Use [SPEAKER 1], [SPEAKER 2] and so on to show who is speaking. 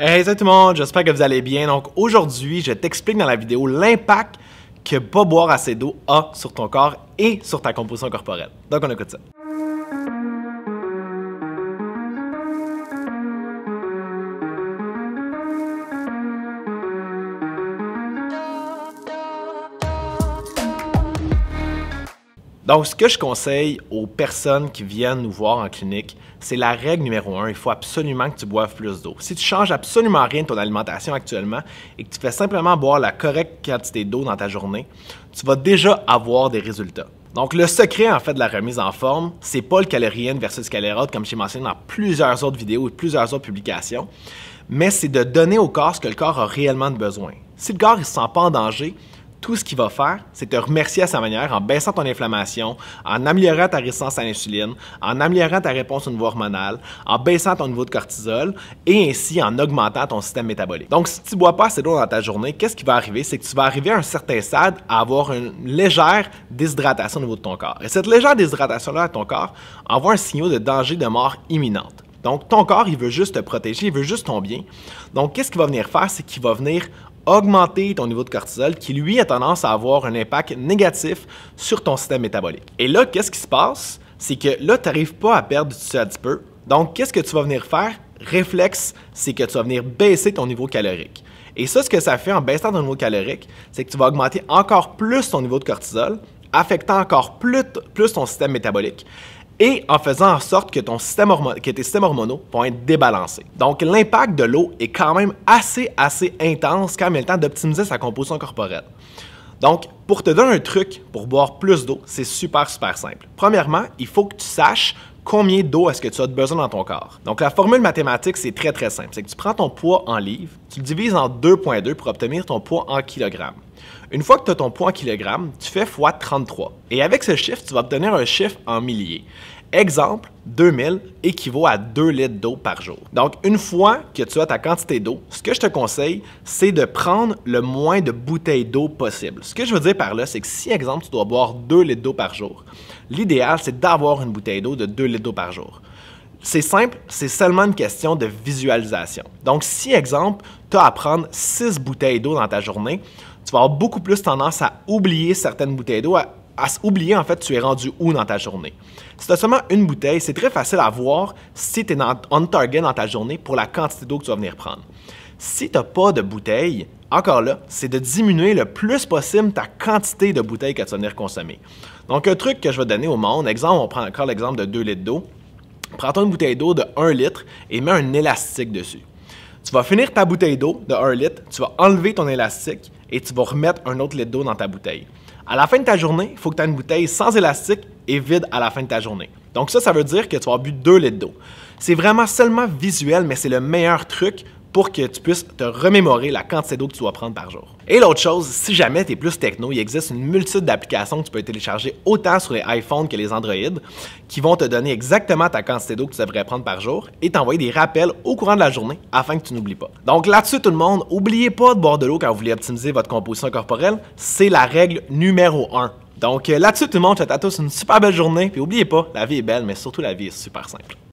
[SPEAKER 1] Hey, salut tout le monde, j'espère que vous allez bien. Donc aujourd'hui, je t'explique dans la vidéo l'impact que pas boire assez d'eau a sur ton corps et sur ta composition corporelle. Donc on écoute ça. Donc, ce que je conseille aux personnes qui viennent nous voir en clinique, c'est la règle numéro un. Il faut absolument que tu boives plus d'eau. Si tu changes absolument rien de ton alimentation actuellement et que tu fais simplement boire la correcte quantité d'eau dans ta journée, tu vas déjà avoir des résultats. Donc, le secret, en fait, de la remise en forme, c'est pas le calorien versus calorie comme j'ai mentionné dans plusieurs autres vidéos et plusieurs autres publications, mais c'est de donner au corps ce que le corps a réellement besoin. Si le corps ne se sent pas en danger, tout ce qu'il va faire, c'est te remercier à sa manière en baissant ton inflammation, en améliorant ta résistance à l'insuline, en améliorant ta réponse au niveau hormonal, en baissant ton niveau de cortisol et ainsi en augmentant ton système métabolique. Donc, si tu bois pas assez d'eau dans ta journée, qu'est-ce qui va arriver? C'est que tu vas arriver à un certain stade à avoir une légère déshydratation au niveau de ton corps. Et cette légère déshydratation-là à ton corps envoie un signal de danger de mort imminente. Donc, ton corps, il veut juste te protéger, il veut juste ton bien. Donc, qu'est-ce qu'il va venir faire? C'est qu'il va venir augmenter ton niveau de cortisol qui, lui, a tendance à avoir un impact négatif sur ton système métabolique. Et là, qu'est-ce qui se passe? C'est que là, tu n'arrives pas à perdre du petit peu. Donc, qu'est-ce que tu vas venir faire? Réflexe, c'est que tu vas venir baisser ton niveau calorique. Et ça, ce que ça fait en baissant ton niveau calorique, c'est que tu vas augmenter encore plus ton niveau de cortisol, affectant encore plus, plus ton système métabolique et en faisant en sorte que, ton système tes systèmes hormonaux vont être débalancés. Donc, l'impact de l'eau est quand même assez, assez intense quand il le temps d'optimiser sa composition corporelle. Donc, pour te donner un truc pour boire plus d'eau, c'est super, super simple. Premièrement, il faut que tu saches combien d'eau est-ce que tu as besoin dans ton corps. Donc, la formule mathématique, c'est très, très simple. C'est que tu prends ton poids en livres, tu le divises en 2,2 pour obtenir ton poids en kilogrammes. Une fois que tu as ton poids en kilogrammes, tu fais x 33. Et avec ce chiffre, tu vas obtenir un chiffre en milliers. Exemple, 2000 équivaut à 2 litres d'eau par jour. Donc, une fois que tu as ta quantité d'eau, ce que je te conseille, c'est de prendre le moins de bouteilles d'eau possible. Ce que je veux dire par là, c'est que si, exemple, tu dois boire 2 litres d'eau par jour, l'idéal, c'est d'avoir une bouteille d'eau de 2 litres d'eau par jour. C'est simple, c'est seulement une question de visualisation. Donc, si, exemple, tu as à prendre 6 bouteilles d'eau dans ta journée, tu vas avoir beaucoup plus tendance à oublier certaines bouteilles d'eau, à, oublier en fait tu es rendu où dans ta journée. Si tu as seulement une bouteille, c'est très facile à voir si tu es on target dans ta journée pour la quantité d'eau que tu vas venir prendre. Si tu n'as pas de bouteille, encore là, c'est de diminuer le plus possible ta quantité de bouteilles que tu vas venir consommer. Donc, un truc que je vais donner au monde, exemple, on prend encore l'exemple de 2 litres d'eau prends-toi une bouteille d'eau de 1 litre et mets un élastique dessus. Tu vas finir ta bouteille d'eau de 1 litre, tu vas enlever ton élastique et tu vas remettre un autre litre d'eau dans ta bouteille. À la fin de ta journée, il faut que tu aies une bouteille sans élastique et vide à la fin de ta journée. Donc ça, ça veut dire que tu as bu 2 litres d'eau. C'est vraiment seulement visuel, mais c'est le meilleur truc pour que tu puisses te remémorer la quantité d'eau que tu dois prendre par jour. Et l'autre chose, si jamais tu es plus techno, il existe une multitude d'applications que tu peux télécharger autant sur les iPhones que les Androids qui vont te donner exactement ta quantité d'eau que tu devrais prendre par jour et t'envoyer des rappels au courant de la journée afin que tu n'oublies pas. Donc là-dessus tout le monde, n'oubliez pas de boire de l'eau quand vous voulez optimiser votre composition corporelle, c'est la règle numéro 1. Donc euh, là-dessus tout le monde, je te souhaite à tous une super belle journée puis n'oubliez pas, la vie est belle mais surtout la vie est super simple.